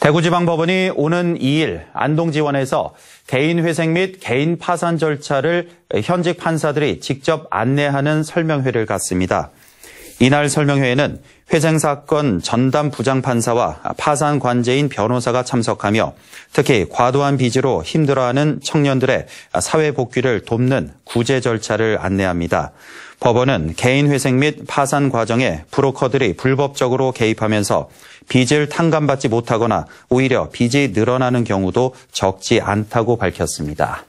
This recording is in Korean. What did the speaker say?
대구지방법원이 오는 2일 안동지원에서 개인회생 및 개인 파산 절차를 현직 판사들이 직접 안내하는 설명회를 갖습니다. 이날 설명회에는 회생사건 전담 부장판사와 파산 관제인 변호사가 참석하며 특히 과도한 빚으로 힘들어하는 청년들의 사회복귀를 돕는 구제 절차를 안내합니다. 법원은 개인회생 및 파산 과정에 브로커들이 불법적으로 개입하면서 빚을 탕감받지 못하거나 오히려 빚이 늘어나는 경우도 적지 않다고 밝혔습니다.